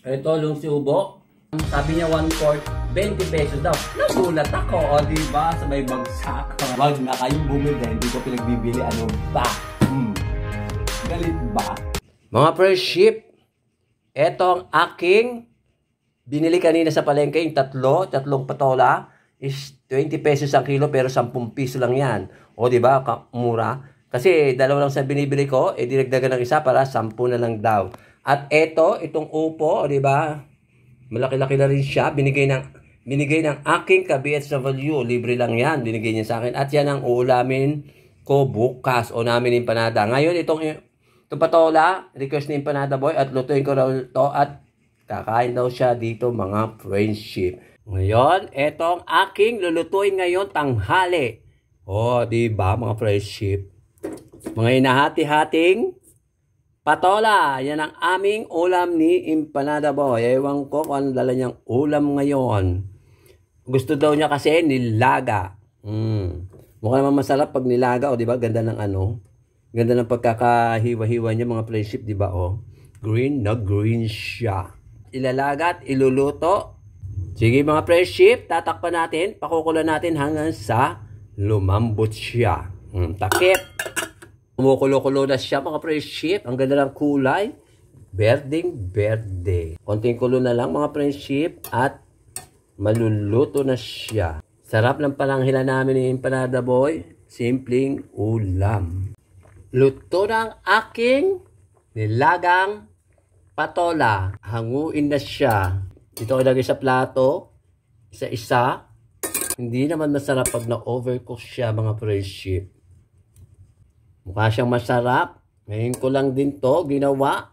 Ito, si Ubo. Sabi niya, 1 quart, 20 pesos daw. Nagulat ako, o ba diba? Sabay bagsak. Wag na kayong bumili, hindi ko pinagbibili. Ano ba? Hmm. Galit ba? Mga first ship, ito ang aking binili kanina sa palengke, yung tatlo, tatlong patola, is 20 pesos ang kilo pero 10 piso lang yan. O, di ba? Mura. Kasi dalawa lang sa binibili ko, eh dinagdagan ng isa para 10 na lang daw. At eto, itong upo, di ba? Malaki-laki na rin siya. Binigay ng, binigay ng aking ka value, Libre lang yan. Binigay niya sa akin. At yan ang uulamin ko bukas o namin empanada. Ngayon, itong, itong patola, request ni empanada boy at lutuin ko raw to at kakain daw siya dito mga friendship. Ngayon, etong aking lulutuin ngayon tanghali. Oh, di ba mga friendship? Mga inahati-hating Patola, yan ang aming ulam ni Empanada Boy. Ewan ko kung ano dala niyang ulam ngayon. Gusto daw niya kasi nilaga. Mm. Mukha naman masarap pag nilaga, o oh, di ba? Ganda ng ano? Ganda ng pagkakahiwa-hiwa niya mga friendship, di ba? Oh. Green na green siya. Ilalaga at iluluto. Sige mga friendship, tatakpan natin, pakukulan natin hanggang sa lumambot siya. Mm, takip. Kumukulo-kulo na siya mga friendship. ang ganda ng kulay. Berding berde. Konting kulo na lang mga friendship at maluluto na siya. Sarap ng palanghila namin ni Empanada Boy. Simpleng ulam. Luto ng aking nilagang patola. Hanguin na siya. Ito ay lagay sa plato. Isa-isa. Hindi naman masarap pag na-overcook siya mga friendship. Mukha siyang masarap. Ngayon ko lang din to ginawa.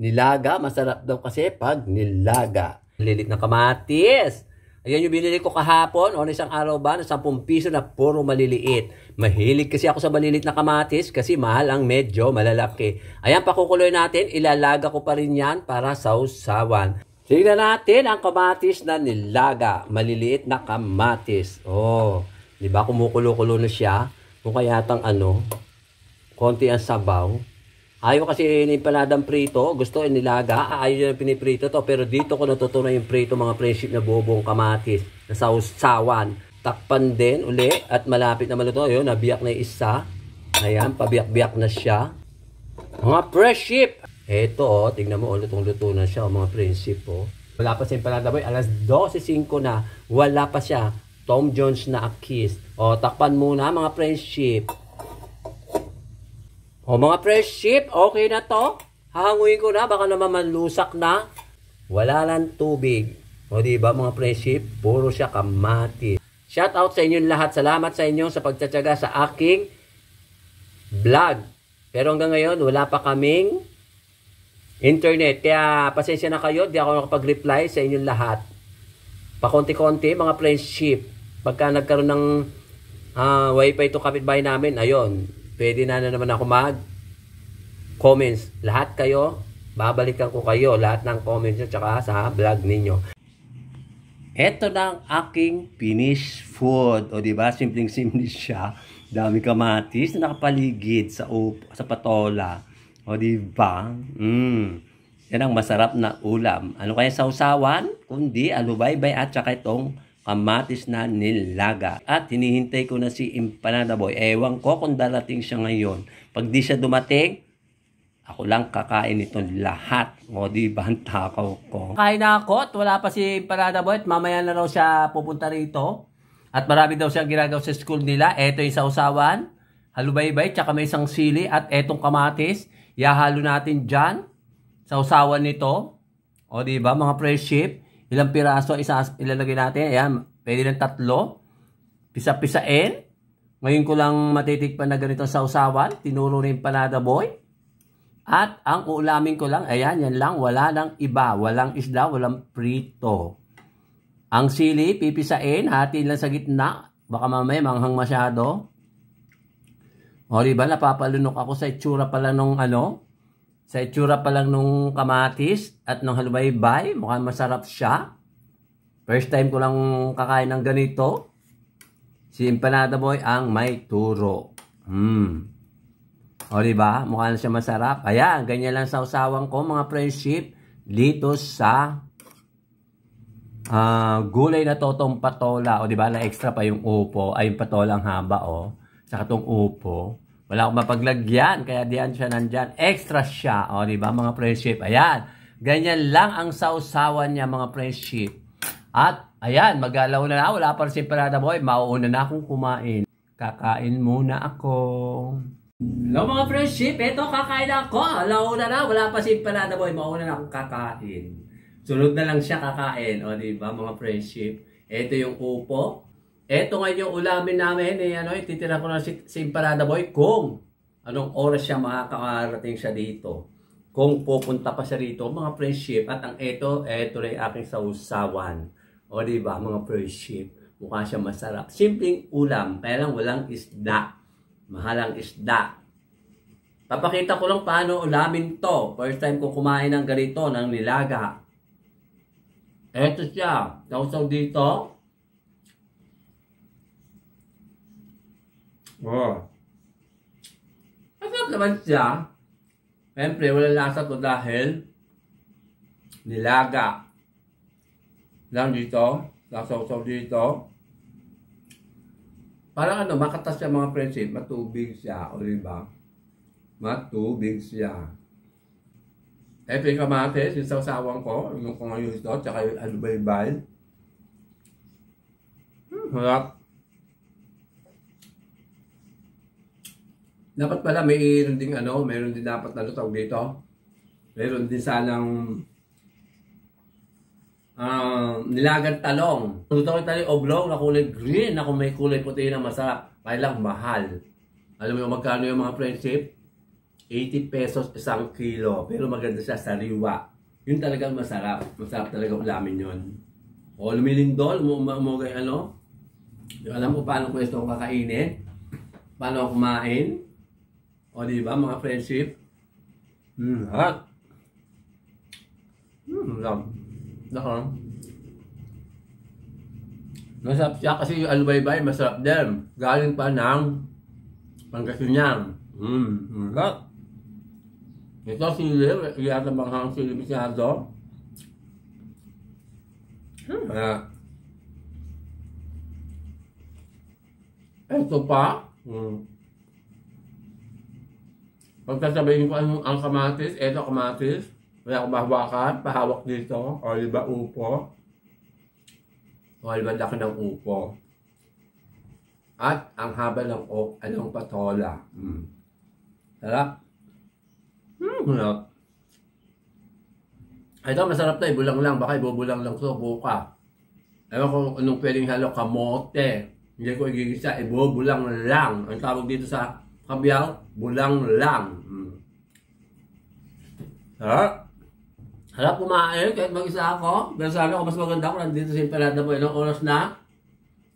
Nilaga. Masarap daw kasi pag nilaga. Lilit na kamatis. Ayan yung binili ko kahapon o isang araw ba na 10 piso na puro maliliit. Mahilig kasi ako sa maliliit na kamatis kasi mahal ang medyo malalaki. Ayan, pakukuloy natin. Ilalaga ko pa rin yan para sausawan. Tingnan natin ang kamatis na nilaga. Maliliit na kamatis. Oh, di ba kumukulo-kulo na siya? Mukha yatang ano, konti ang sabaw. Ayaw kasi inimpaladang prito, gusto inilaga, ah, ayaw yung piniprito to. Pero dito ko natutunan yung prito mga friendship na bubong kamatis, na sausawan. Takpan din uli at malapit na maluto. Yun, nabiyak na isa. Ayan, pabiyak-biyak na siya. Mga friendship! Eto o, oh, tingnan mo, oh, lutong luto na siya oh, mga friendship o. Oh. Wala pa si Imparada Boy, alas 12.05 na, wala pa siya. Tom Jones na a kiss. O, oh, takpan muna mga friendship. O mga fresh sheep, okay na to. Hahanguin ko na, baka naman manlusak na. Wala lang tubig. O di ba mga fresh sheep, puro siya kamati. Shout out sa inyong lahat. Salamat sa inyo sa pagtsatsaga sa aking vlog. Pero hanggang ngayon, wala pa kaming internet. Kaya pasensya na kayo, di ako nakapag-reply sa inyong lahat. Pakonti-konti, mga friendship. Pagka nagkaroon ng uh, wifi to kapitbahay namin, ayun. Pwede na na naman ako mag comments. Lahat kayo, babalikan ko kayo lahat ng comments nyo tsaka sa vlog ninyo. Ito na ang aking finish food. O diba, simpleng-simple siya. Dami kamatis na nakapaligid sa, up, sa patola. O diba? mm. Yan ang masarap na ulam. Ano kaya sausawan? Kundi alubaybay at saka itong kamatis na nilaga. At hinihintay ko na si Empanada Boy. Ewan ko kung darating siya ngayon. Pag di siya dumating, ako lang kakain itong lahat. O, di ba ang ko? Kain na ako at wala pa si Empanada Boy at mamaya na raw siya pupunta rito. At marami daw siyang ginagawa sa school nila. Eto yung sausawan, halubaybay, tsaka may isang sili at etong kamatis. Yahalo natin dyan. Sausawan nito. O, di ba mga fresh ship? Ilang piraso isa ilalagay natin? Ayan, pwede ng tatlo. Pisa-pisain. Ngayon ko lang matitikpan na sa sausawan. Tinuro rin yung panada boy. At ang uulamin ko lang, ayan, yan lang. Wala nang iba. Walang isda, walang prito. Ang sili, pipisain. Hatiin lang sa gitna. Baka mamaya manghang masyado. O, diba, napapalunok ako sa itsura pala nung ano, sa itsura pa lang nung kamatis at nung halubaybay, mukhang masarap siya. First time ko lang kakain ng ganito. Si Empanada Boy ang may turo. Hmm. O diba? Mukha na siya masarap. Ayan, ganyan lang sa usawan ko mga friendship dito sa uh, gulay na totong patola. O diba na extra pa yung upo. Ay yung patola ang haba o. Oh. Saka tong upo. Wala akong mapaglagyan, kaya diyan siya nandyan. Extra siya. O, di ba mga friendship? Ayan. Ganyan lang ang sausawan niya mga friendship. At, ayan, magalaw na na. Wala pa rin parada boy. Mauuna na akong kumain. Kakain muna ako. Hello mga friendship, Ito, kakain ako. Launa na, wala pa si Panada Boy. Mauuna na akong kakain. Sunod na lang siya kakain. O di ba mga friendship? Ito yung upo. Eto ngayon yung ulamin namin, eh, ano, ititira ko na si, si Imparada Boy kung anong oras siya makakarating siya dito. Kung pupunta pa siya rito, mga friendship. At ang eto, eto na yung aking sausawan. O ba diba, mga friendship. Mukha siya masarap. Simpleng ulam, kaya lang walang isda. Mahalang isda. Papakita ko lang paano ulamin to. First time ko kumain ng ganito, ng nilaga. Eto siya. Sausaw dito. Oh. Masarap naman siya. Siyempre, walang lasa to dahil nilaga lang dito, nasaw-saw dito. Parang ano, makatas siya mga friendship, eh. matubig siya, o diba? Matubig siya. Eto yung kamatis, yung sawsawan ko, yung ko ngayon ito, tsaka yung alubaybay. Hmm, harap. Dapat pala mayroon ding ano, mayroon din dapat na lutaw ano dito. Meron din sanang uh, ah, nilagang talong. Lutaw yung talong oblong na kulay green na kung may kulay puti na masarap. Kaya lang mahal. Alam mo yung magkano yung mga friendship? 80 pesos isang kilo. Pero maganda siya, sariwa. Yun talagang masarap. Masarap talaga ulamin yun. O lumilindol, umamugay ano. Yung alam mo paano ko ito kakainin. Paano kumain. O di ba mga friendship? Hmm, hot. Mm, love. Naka. Masarap siya kasi yung alubaybay, masarap din. Galing pa ng Pangasinan. Hmm, hot. Ito si sili, yata banghang sili masyado. Hmm. Uh, ito pa. Hmm. Pagsasabihin ko anong ang kamatis, eto kamatis, wala akong mahawakan, pahawak dito, o iba upo? O di ba laki ng upo? At ang haba ng o, anong patola. Mm. Sarap? Hmm, hmm sarap. Ito masarap na, ibulang lang, baka ibubulang lang ko, buka. Ewan ko anong pwedeng halo, kamote. Hindi ko igigisa, ibubulang lang. Ang tawag dito sa kambiyaw, bulang lang. Hmm. Sarap. Sarap kumain kahit mag-isa ako. Pero sana ako mas maganda ko nandito sa Imperada mo. Ilang oras na?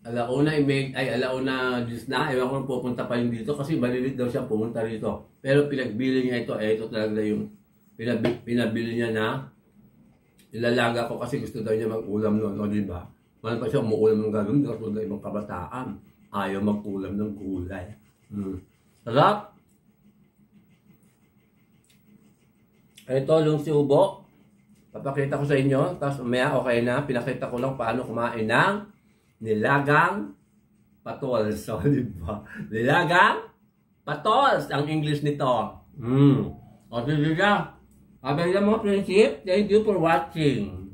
Alauna, imig, eh, ay alauna dis na. Ewan ko pupunta pa yung dito kasi malilit daw siya pumunta rito. Pero pinagbili niya ito. Eh, ito talaga yung pinabili, pinabili niya na ilalaga ko kasi gusto daw niya mag-ulam noon. O, di ba? Wala pa siya umuulam ng gagawin kasi ibang kabataan. Ayaw mag-ulam ng gulay. Hmm. Rap. Ito, lungsi ubo. Papakita ko sa inyo. Tapos umaya, okay na. Pinakita ko lang paano kumain ng nilagang patol. So, diba? ba? Nilagang patol. Ang English nito. Mm. O, sige siya. Abay lang mga prinsip. Thank you for watching.